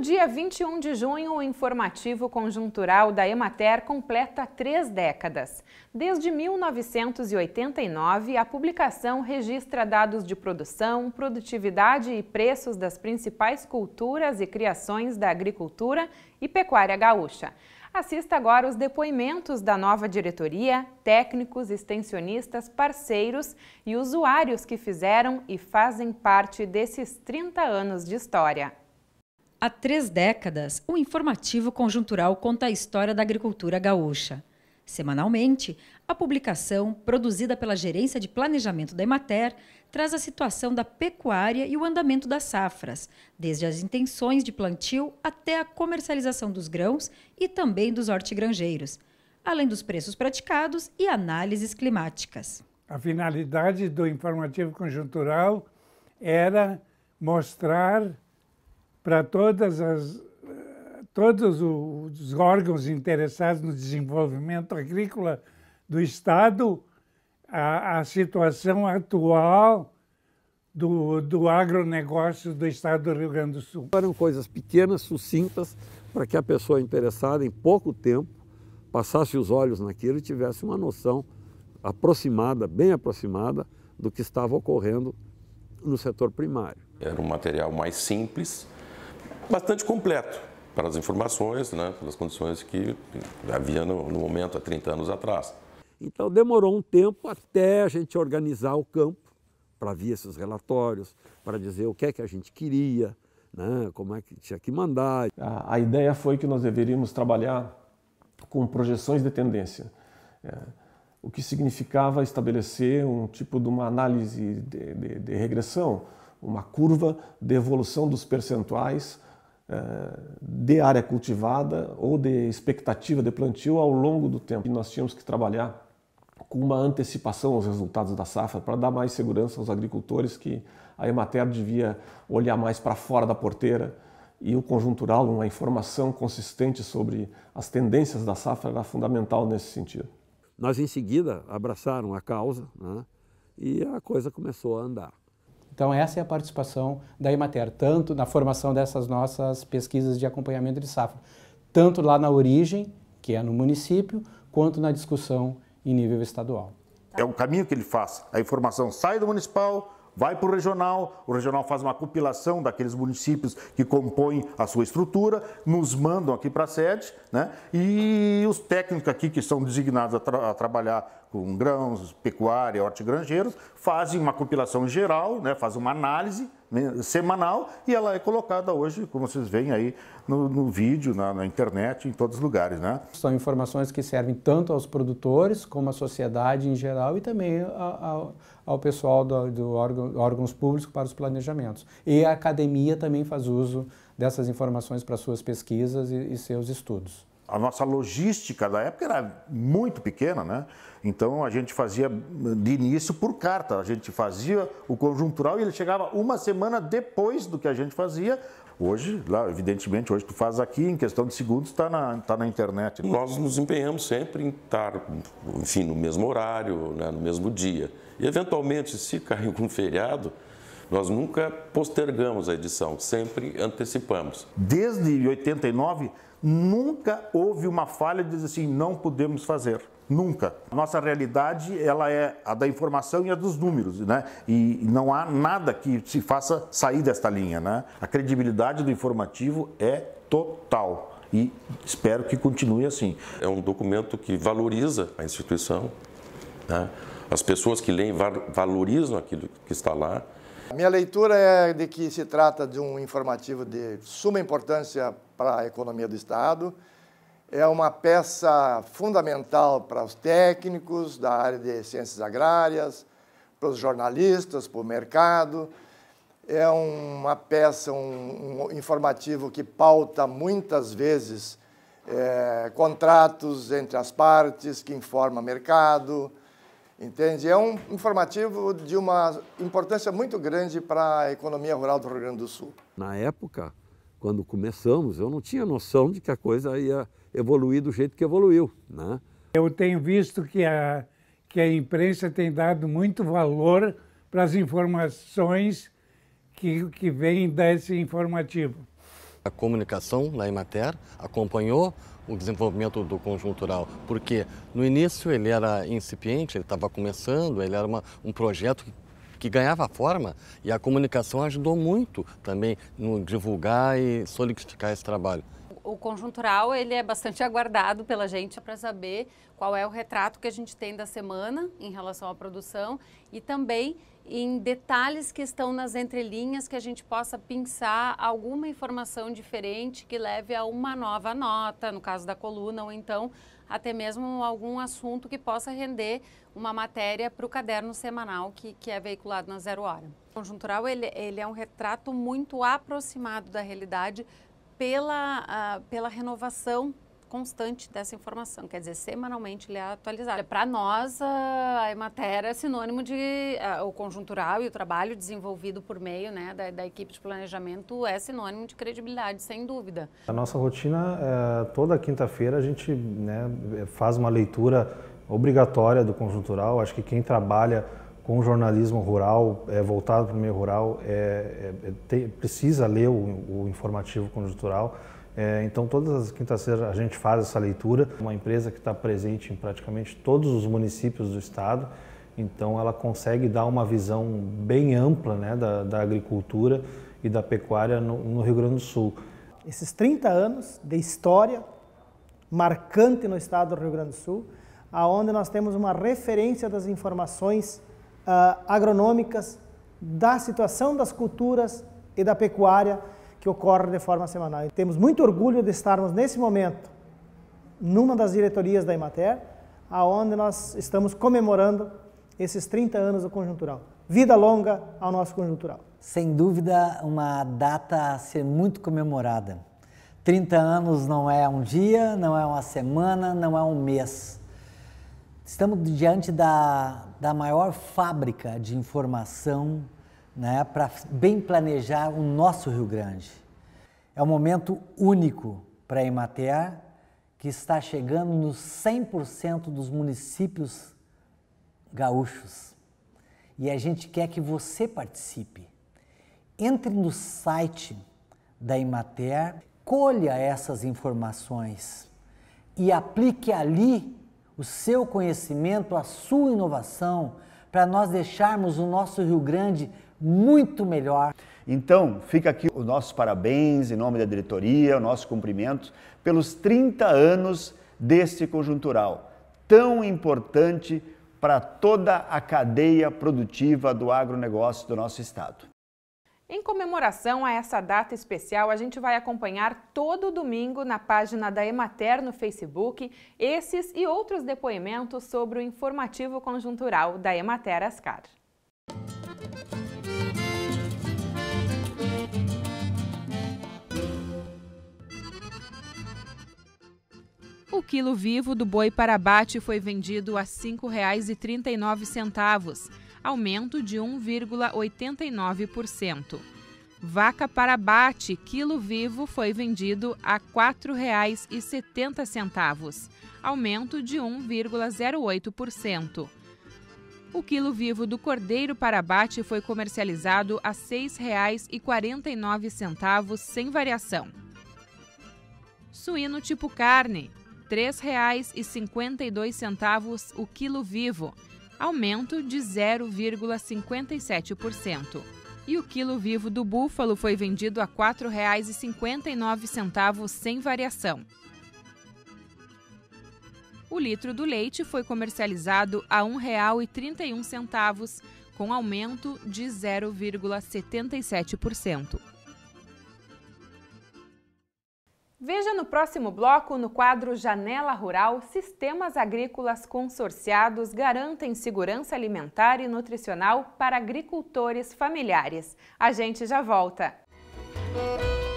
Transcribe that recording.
No dia 21 de junho, o informativo conjuntural da Emater completa três décadas. Desde 1989, a publicação registra dados de produção, produtividade e preços das principais culturas e criações da agricultura e pecuária gaúcha. Assista agora os depoimentos da nova diretoria, técnicos, extensionistas, parceiros e usuários que fizeram e fazem parte desses 30 anos de história. Há três décadas, o Informativo Conjuntural conta a história da agricultura gaúcha. Semanalmente, a publicação, produzida pela Gerência de Planejamento da Emater, traz a situação da pecuária e o andamento das safras, desde as intenções de plantio até a comercialização dos grãos e também dos hortigranjeiros, além dos preços praticados e análises climáticas. A finalidade do Informativo Conjuntural era mostrar para todas as todos os órgãos interessados no desenvolvimento agrícola do Estado a, a situação atual do, do agronegócio do Estado do Rio Grande do Sul. Eram coisas pequenas, sucintas, para que a pessoa interessada, em pouco tempo, passasse os olhos naquilo e tivesse uma noção aproximada, bem aproximada, do que estava ocorrendo no setor primário. Era um material mais simples, bastante completo para as informações, né, pelas condições que havia no, no momento, há 30 anos atrás. Então demorou um tempo até a gente organizar o campo para ver esses relatórios, para dizer o que é que a gente queria, né, como é que tinha que mandar. A, a ideia foi que nós deveríamos trabalhar com projeções de tendência, é, o que significava estabelecer um tipo de uma análise de, de, de regressão, uma curva de evolução dos percentuais de área cultivada ou de expectativa de plantio ao longo do tempo. E nós tínhamos que trabalhar com uma antecipação aos resultados da safra para dar mais segurança aos agricultores que a Emater devia olhar mais para fora da porteira e o conjuntural, uma informação consistente sobre as tendências da safra era fundamental nesse sentido. Nós em seguida abraçaram a causa né? e a coisa começou a andar. Então, essa é a participação da Emater, tanto na formação dessas nossas pesquisas de acompanhamento de safra, tanto lá na origem, que é no município, quanto na discussão em nível estadual. É o caminho que ele faz. A informação sai do municipal, vai para o regional, o regional faz uma compilação daqueles municípios que compõem a sua estrutura, nos mandam aqui para a sede, né? E os técnicos aqui que são designados a, tra a trabalhar com grãos, pecuária, hortigranjeiros, fazem uma compilação geral, né? Fazem uma análise né, semanal e ela é colocada hoje, como vocês veem aí no, no vídeo, na, na, internet, em todos os lugares. Né? São informações que servem tanto aos produtores como à sociedade em geral e também ao, ao pessoal do, do órgão, órgãos públicos para os planejamentos. E a academia também faz uso dessas informações para suas pesquisas e, e seus estudos a nossa logística da época era muito pequena, né? Então a gente fazia de início por carta, a gente fazia o conjuntural e ele chegava uma semana depois do que a gente fazia. Hoje, lá, evidentemente, hoje tu faz aqui, em questão de segundos está na, tá na internet. Né? Nós nos empenhamos sempre em estar, enfim, no mesmo horário, né, no mesmo dia. E eventualmente, se caiu algum feriado, nós nunca postergamos a edição, sempre antecipamos. Desde 89 Nunca houve uma falha de dizer assim, não podemos fazer. Nunca. Nossa realidade ela é a da informação e a dos números, né? E não há nada que se faça sair desta linha, né? A credibilidade do informativo é total e espero que continue assim. É um documento que valoriza a instituição, né? as pessoas que leem valorizam aquilo que está lá. Minha leitura é de que se trata de um informativo de suma importância para a economia do Estado. É uma peça fundamental para os técnicos da área de ciências agrárias, para os jornalistas, para o mercado. É uma peça, um, um informativo que pauta muitas vezes é, contratos entre as partes, que informa mercado, Entende? É um informativo de uma importância muito grande para a economia rural do Rio Grande do Sul. Na época, quando começamos, eu não tinha noção de que a coisa ia evoluir do jeito que evoluiu. Né? Eu tenho visto que a, que a imprensa tem dado muito valor para as informações que, que vêm desse informativo. A comunicação na Imater, acompanhou o desenvolvimento do conjuntural, porque no início ele era incipiente, ele estava começando, ele era uma, um projeto que que ganhava forma e a comunicação ajudou muito também no divulgar e solidificar esse trabalho o conjuntural ele é bastante aguardado pela gente para saber qual é o retrato que a gente tem da semana em relação à produção e também em detalhes que estão nas entrelinhas que a gente possa pensar alguma informação diferente que leve a uma nova nota, no caso da coluna, ou então até mesmo algum assunto que possa render uma matéria para o caderno semanal que, que é veiculado na Zero Hora. O conjuntural ele, ele é um retrato muito aproximado da realidade pela, uh, pela renovação constante dessa informação, quer dizer, semanalmente ele é atualizado. É, Para nós, a Emater é sinônimo de uh, o conjuntural e o trabalho desenvolvido por meio né, da, da, equipe de planejamento é sinônimo de credibilidade, sem dúvida. A nossa rotina, é, toda quinta-feira a gente né, faz uma leitura obrigatória do conjuntural, acho que quem trabalha com o jornalismo rural, é, voltado para o meio rural, é, é, é precisa ler o, o informativo conjuntural. É, então, todas as quintas-feiras a gente faz essa leitura. Uma empresa que está presente em praticamente todos os municípios do estado, então ela consegue dar uma visão bem ampla né, da, da agricultura e da pecuária no, no Rio Grande do Sul. Esses 30 anos de história marcante no estado do Rio Grande do Sul, aonde nós temos uma referência das informações uh, agronômicas da situação das culturas e da pecuária que ocorre de forma semanal. E temos muito orgulho de estarmos nesse momento numa das diretorias da Imater, aonde nós estamos comemorando esses 30 anos do conjuntural. Vida longa ao nosso conjuntural. Sem dúvida, uma data a ser muito comemorada. 30 anos não é um dia, não é uma semana, não é um mês. Estamos diante da, da maior fábrica de informação né, para bem planejar o nosso Rio Grande. É um momento único para a Emater, que está chegando nos 100% dos municípios gaúchos. E a gente quer que você participe. Entre no site da Emater, colha essas informações e aplique ali o seu conhecimento, a sua inovação, para nós deixarmos o nosso Rio Grande muito melhor. Então, fica aqui os nossos parabéns em nome da diretoria, o nosso cumprimento pelos 30 anos deste conjuntural, tão importante para toda a cadeia produtiva do agronegócio do nosso estado. Em comemoração a essa data especial, a gente vai acompanhar todo domingo na página da Emater no Facebook esses e outros depoimentos sobre o informativo conjuntural da Emater Ascar. O quilo vivo do boi para abate foi vendido a R$ 5,39 aumento de 1,89%. Vaca para abate, quilo vivo, foi vendido a R$ 4,70, aumento de 1,08%. O quilo vivo do cordeiro para abate foi comercializado a R$ 6,49, sem variação. Suíno tipo carne, R$ 3,52 o quilo vivo, aumento de 0,57%. E o quilo vivo do búfalo foi vendido a R$ 4,59 sem variação. O litro do leite foi comercializado a R$ 1,31, com aumento de 0,77%. Veja no próximo bloco, no quadro Janela Rural, sistemas agrícolas consorciados garantem segurança alimentar e nutricional para agricultores familiares. A gente já volta. Música